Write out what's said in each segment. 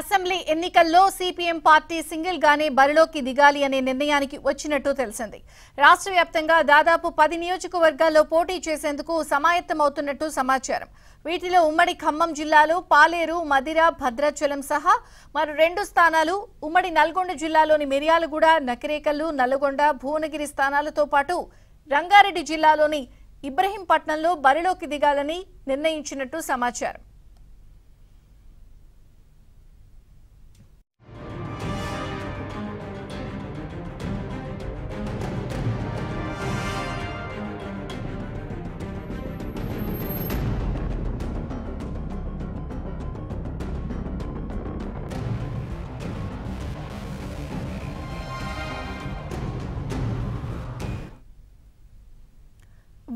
assembly ఎన్నికల్లో CPM party single గానే బరిలోకి దిగాలి అనే నిర్ణయానికి వచ్చినట్టు తెలిసింది రాష్ట్ర వ్యాప్తంగా దాదాపు పది నియోజకవర్గాల్లో పోటీ చేసేందుకు సమాయత్తమవుతున్నట్టు సమాచారం వీటిలో ఉమ్మడి ఖమ్మం జిల్లాలో పాలేరు మదిర భద్రాచలం సహా మరో రెండు స్థానాలు ఉమ్మడి నల్గొండ జిల్లాలోని మిర్యాలగూడ నకిరేకల్లు నల్గొండ భువనగిరి స్థానాలతో పాటు రంగారెడ్డి జిల్లాలోని ఇబ్రహీంపట్నంలో బరిలోకి దిగాలని నిర్ణయించినట్టు సమాచారం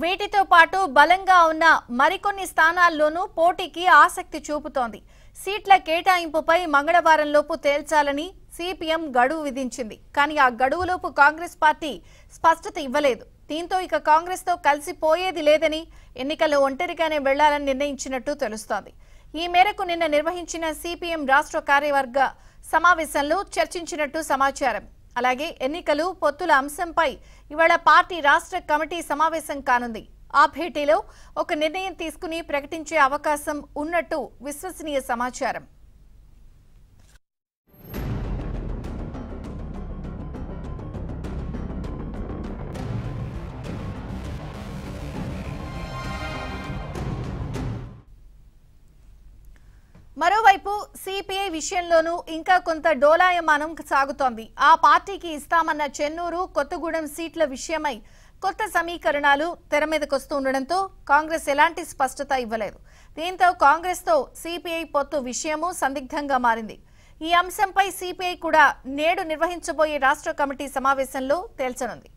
వీటితో పాటు బలంగా ఉన్న మరికొన్ని స్థానాల్లోనూ పోటీకి ఆసక్తి చూపుతోంది సీట్ల కేటాయింపుపై మంగళవారంలోపు తేల్చాలని సిపిఎం గడువు విధించింది కానీ ఆ గడువులోపు కాంగ్రెస్ పార్టీ స్పష్టత ఇవ్వలేదు దీంతో ఇక కాంగ్రెస్తో కలిసిపోయేది లేదని ఎన్నికలు ఒంటరిగానే వెళ్లాలని నిర్ణయించినట్టు తెలుస్తోంది ఈ మేరకు నిన్న నిర్వహించిన సిపిఎం రాష్ట్ర కార్యవర్గ సమావేశంలో చర్చించినట్టు సమాచారం అలాగే ఎన్నికలు పొత్తుల అంశంపై ఇవాళ పార్టీ రాష్ట్ర కమిటీ సమావేశం కానుంది ఆ భేటీలో ఒక నిర్ణయం తీసుకుని ప్రకటించే అవకాశం ఉన్నట్టు విశ్వసనీయ సమాచారం వైపు సిపిఐ విషయంలోనూ ఇంకా కొంత డోలాయమానం సాగుతోంది ఆ పార్టీకి ఇస్తామన్న చెన్నూరు కొత్తగూడెం సీట్ల విషయమై కొత్త సమీకరణాలు తెర మీదకొస్తుండటంతో ఉండడంతో కాంగ్రెస్ ఎలాంటి స్పష్టత ఇవ్వలేదు దీంతో కాంగ్రెస్తో సిపిఐ పొత్తు విషయము సందిగ్ధంగా మారింది ఈ అంశంపై సిపిఐ కూడా నేడు నిర్వహించబోయే రాష్ట్ర కమిటీ సమావేశంలో తేల్చనుంది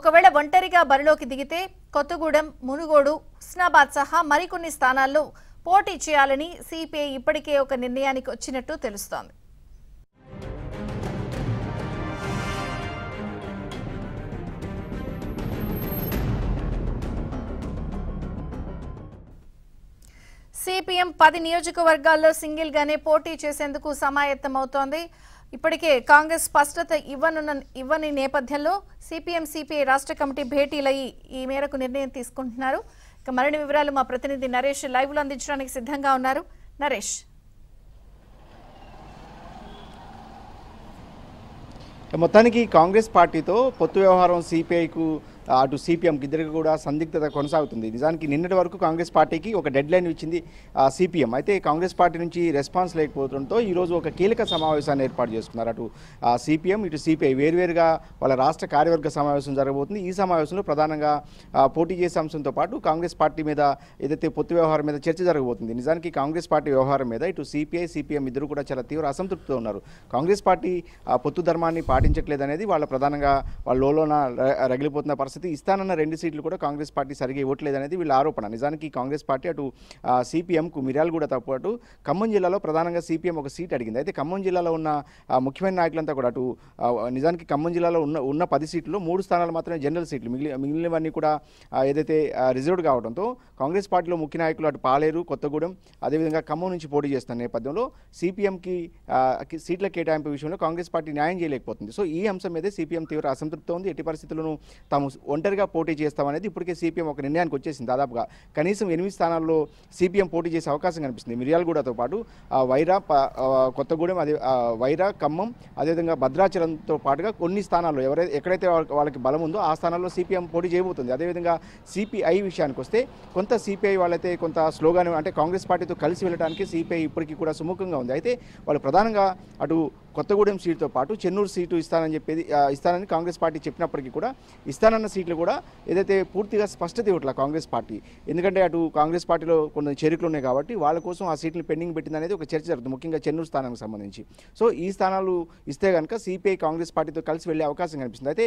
ఒకవేళ ఒంటరిగా బరిలోకి దిగితే కొత్తగూడెం మునుగోడు హుస్నాబాద్ సహా మరికొన్ని స్థానాల్లో పోటీ చేయాలని సిపిఐ ఇప్పటికే ఒక నిర్ణయానికి వచ్చినట్టు తెలుస్తోంది సిపిఎం పది నియోజకవర్గాల్లో సింగిల్ గానే పోటీ చేసేందుకు సమాయత్తమవుతోంది ఇప్పటికే కాంగ్రెస్ స్పష్టత ఇవ్వనున్న ఇవ్వని నేపథ్యంలో సిపిఎం సిపిఐ రాష్ట్ర కమిటీ భేటీలయ్యి ఈ మేరకు నిర్ణయం తీసుకుంటున్నారు మరిన్ని వివరాలు మా ప్రతినిధి నరేష్ లైవ్ లో అందించడానికి సిద్ధంగా ఉన్నారు నరేష్ మొత్తానికి కాంగ్రెస్ పార్టీతో పొత్తు వ్యవహారం సిపిఐకు అటు సిపిఎంకి ఇద్దరికి కూడా సందిగ్ధత కొనసాగుతుంది నిజానికి నిన్నటి వరకు కాంగ్రెస్ పార్టీకి ఒక డెడ్ లైన్ ఇచ్చింది సిపిఎం అయితే కాంగ్రెస్ పార్టీ నుంచి రెస్పాన్స్ లేకపోవడంతో ఈరోజు ఒక కీలక సమావేశాన్ని ఏర్పాటు చేసుకున్నారు అటు సిపిఎం ఇటు సిపిఐ వేరువేరుగా వాళ్ళ రాష్ట్ర కార్యవర్గ సమావేశం జరగబోతుంది ఈ సమావేశంలో ప్రధానంగా పోటీ చేసే అంశంతో పాటు కాంగ్రెస్ పార్టీ మీద ఏదైతే పొత్తు వ్యవహారం మీద చర్చ జరగబోతుంది నిజానికి కాంగ్రెస్ పార్టీ వ్యవహారం మీద ఇటు సిపిఐ సిపిఎం ఇద్దరు కూడా చాలా తీవ్ర అసంతృప్తితో ఉన్నారు కాంగ్రెస్ పార్టీ పొత్తు ధర్మాన్ని పాటించట్లేదనేది వాళ్ళ ప్రధానంగా వాళ్ళ లోలోన రగిలిపోతున్న పరిస్థితి పరిస్థితి ఇస్తానన్న రెండు సీట్లు కూడా కాంగ్రెస్ పార్టీ సరిగా అనేది వీళ్ళ ఆరోపణ నిజానికి కాంగ్రెస్ పార్టీ అటు సిపిఎంకు తప్పు అటు ఖమ్మం జిల్లాలో ప్రధానంగా సిపిఎం ఒక సీట్ అడిగింది అయితే ఖమ్మం జిల్లాలో ఉన్న ముఖ్యమైన నాయకులంతా కూడా అటు నిజానికి ఖమ్మం జిల్లాలో ఉన్న ఉన్న పది సీట్లు మూడు స్థానాలు మాత్రమే జనరల్ సీట్లు మిగిలి మిగిలినవన్నీ కూడా ఏదైతే రిజర్వ్డ్ కావడంతో కాంగ్రెస్ పార్టీలో ముఖ్య నాయకులు అటు పాలేరు కొత్తగూడెం అదేవిధంగా ఖమ్మం నుంచి పోటీ చేస్తున్న నేపథ్యంలో సిపిఎంకి సీట్ల కేటాయింపు విషయంలో కాంగ్రెస్ పార్టీ న్యాయం చేయలేకపోతుంది సో ఈ అంశం మీదే సిపిఎం తీవ్ర అసంతృప్తి ఉంది ఎట్టి పరిస్థితులను తాము ఒంటరిగా పోటీ చేస్తామనేది ఇప్పటికే సిపిఎం ఒక నిర్ణయానికి వచ్చేసింది దాదాపుగా కనీసం ఎనిమిది స్థానాల్లో సిపిఎం పోటీ చేసే అవకాశం కనిపిస్తుంది మిర్యాలగూడతో పాటు వైరా కొత్తగూడెం అదే వైరా ఖమ్మం అదేవిధంగా భద్రాచలంతో పాటుగా కొన్ని స్థానాల్లో ఎవరైతే ఎక్కడైతే వాళ్ళకి బలం ఉందో ఆ స్థానాల్లో సిపిఎం పోటీ చేయబోతుంది అదేవిధంగా సిపిఐ విషయానికి వస్తే కొంత సిపిఐ వాళ్ళైతే కొంత స్లోగానే అంటే కాంగ్రెస్ పార్టీతో కలిసి వెళ్ళడానికి సిపిఐ ఇప్పటికీ కూడా సుముఖంగా ఉంది అయితే వాళ్ళు ప్రధానంగా అటు కొత్తగూడెం సీటుతో పాటు చెన్నూరు సీటు ఇస్తానని చెప్పేది ఇస్తానని కాంగ్రెస్ పార్టీ చెప్పినప్పటికీ కూడా ఇస్తానన్న సీట్లు కూడా ఏదైతే పూర్తిగా స్పష్టత ఇవ్వట్ల కాంగ్రెస్ పార్టీ ఎందుకంటే అటు కాంగ్రెస్ పార్టీలో కొన్ని చేరికలు ఉన్నాయి కాబట్టి వాళ్ళ కోసం ఆ సీట్లు పెండింగ్ పెట్టింది అనేది ఒక చర్చ జరుగుతుంది ముఖ్యంగా చెన్నూరు స్థానానికి సంబంధించి సో ఈ స్థానాలు ఇస్తే కనుక సిపిఐ కాంగ్రెస్ పార్టీతో కలిసి వెళ్ళే అవకాశం కనిపిస్తుంది అయితే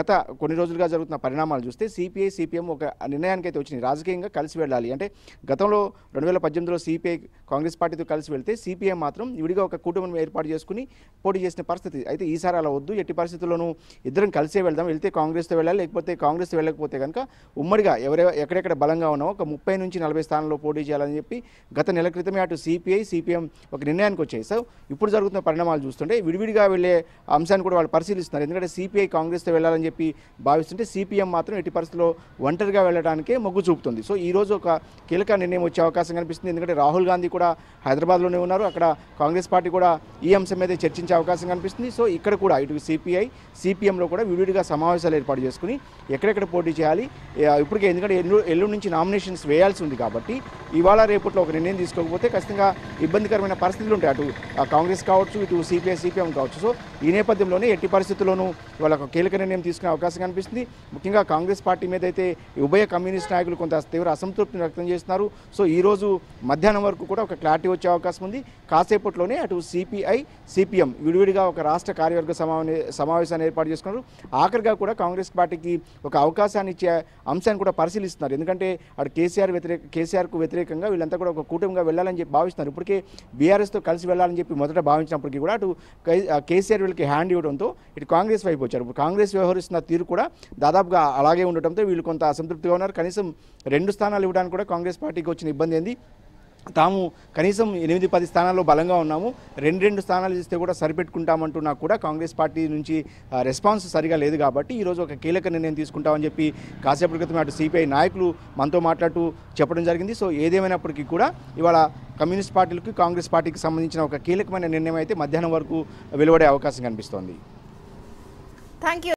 గత కొన్ని రోజులుగా జరుగుతున్న పరిణామాలు చూస్తే సిపిఐ సిపిఎం ఒక నిర్ణయానికి అయితే వచ్చింది రాజకీయంగా కలిసి వెళ్ళాలి అంటే గతంలో రెండు వేల పద్దెనిమిదిలో సిపిఐ కాంగ్రెస్ పార్టీతో కలిసి వెళ్తే సిపిఐ మాత్రం విడిగా ఒక కుటుంబం ఏర్పాటు చేసుకుని పోటీ చేసిన పరిస్థితి అయితే ఈసారి అలా వద్దు ఎట్టి పరిస్థితుల్లోనూ ఇద్దరం కలిసే వెళ్దాం వెళ్తే కాంగ్రెస్తో వెళ్ళాలి లేకపోతే కాంగ్రెస్ వెళ్ళకపోతే కనుక ఉమ్మడిగా ఎవరే ఎక్కడెక్కడ బలంగా ఉన్నావో ఒక ముప్పై నుంచి నలభై స్థానంలో పోటీ చేయాలని చెప్పి గత నెల క్రితమే అటు సిపిఐ సిపిఎం ఒక నిర్ణయానికి వచ్చాయి సో ఇప్పుడు జరుగుతున్న పరిణామాలు చూస్తుంటే విడివిడిగా వెళ్ళే అంశాన్ని కూడా వాళ్ళు పరిశీలిస్తున్నారు ఎందుకంటే సిపిఐ కాంగ్రెస్తో వెళ్ళాలని చెప్పి భావిస్తుంటే సిపిఎం మాత్రం ఎట్టి పరిస్థితుల్లో ఒంటరిగా వెళ్ళడానికే మొగ్గు చూపుతుంది సో ఈ రోజు ఒక కీలక నిర్ణయం వచ్చే అవకాశం కనిపిస్తుంది ఎందుకంటే రాహుల్ గాంధీ కూడా హైదరాబాద్లోనే ఉన్నారు అక్కడ కాంగ్రెస్ పార్టీ కూడా ఈ అంశం మీద చర్చ చర్చించే అవకాశం కనిపిస్తుంది సో ఇక్కడ కూడా ఇటు సిపిఐ సిపిఎంలో కూడా విడివిడిగా సమావేశాలు ఏర్పాటు చేసుకుని ఎక్కడెక్కడ పోటీ చేయాలి ఇప్పటికే ఎందుకంటే ఎల్లు ఎల్లుండి నుంచి నామినేషన్స్ వేయాల్సి ఉంది కాబట్టి ఇవాళ రేపట్లో ఒక నిర్ణయం తీసుకోకపోతే ఖచ్చితంగా ఇబ్బందికరమైన పరిస్థితులు ఉంటాయి అటు కాంగ్రెస్ కావచ్చు ఇటు సిపిఐ సిపిఎం కావచ్చు సో ఈ నేపథ్యంలోనే ఎట్టి పరిస్థితుల్లోనూ వాళ్ళకు కీలక నిర్ణయం తీసుకునే అవకాశం కనిపిస్తుంది ముఖ్యంగా కాంగ్రెస్ పార్టీ మీద అయితే ఉభయ కమ్యూనిస్ట్ నాయకులు కొంత తీవ్ర అసంతృప్తిని వ్యక్తం చేస్తున్నారు సో ఈరోజు మధ్యాహ్నం వరకు కూడా ఒక క్లారిటీ వచ్చే అవకాశం ఉంది కాసేపట్లోనే అటు సిపిఐ సిపిఎం సీఎం విడివిడిగా ఒక రాష్ట్ర కార్యవర్గ సమావే సమావేశాన్ని ఏర్పాటు చేసుకున్నారు ఆఖరిగా కూడా కాంగ్రెస్ పార్టీకి ఒక అవకాశాన్ని ఇచ్చే అంశాన్ని కూడా పరిశీలిస్తున్నారు ఎందుకంటే అటు కేసీఆర్ వ్యతిరేక కేసీఆర్కు వ్యతిరేకంగా వీళ్ళంతా కూడా ఒక కూటమిగా వెళ్ళాలని చెప్పి భావిస్తున్నారు ఇప్పటికే బీఆర్ఎస్తో కలిసి వెళ్ళాలని చెప్పి మొదట భావించినప్పటికీ కూడా అటు కేసీఆర్ వీళ్ళకి హ్యాండ్ ఇవ్వడంతో ఇటు కాంగ్రెస్ వైపు వచ్చారు ఇప్పుడు కాంగ్రెస్ వ్యవహరిస్తున్న తీరు కూడా దాదాపుగా అలాగే ఉండటంతో వీళ్ళు కొంత అసంతృప్తిగా ఉన్నారు కనీసం రెండు స్థానాలు ఇవ్వడానికి కూడా కాంగ్రెస్ పార్టీకి వచ్చిన ఇబ్బంది ఏంది తాము కనీసం ఎనిమిది పది స్థానాల్లో బలంగా ఉన్నాము రెండు రెండు స్థానాలు ఇస్తే కూడా సరిపెట్టుకుంటామంటూ నాకు కూడా కాంగ్రెస్ పార్టీ నుంచి రెస్పాన్స్ సరిగా లేదు కాబట్టి ఈరోజు ఒక కీలక నిర్ణయం తీసుకుంటామని చెప్పి కాసేపటి క్రితం అటు సిపిఐ నాయకులు మనతో మాట్లాడుతూ చెప్పడం జరిగింది సో ఏదేమైనప్పటికీ కూడా ఇవాళ కమ్యూనిస్ట్ పార్టీలకు కాంగ్రెస్ పార్టీకి సంబంధించిన ఒక కీలకమైన నిర్ణయం అయితే మధ్యాహ్నం వరకు వెలువడే అవకాశం కనిపిస్తోంది థ్యాంక్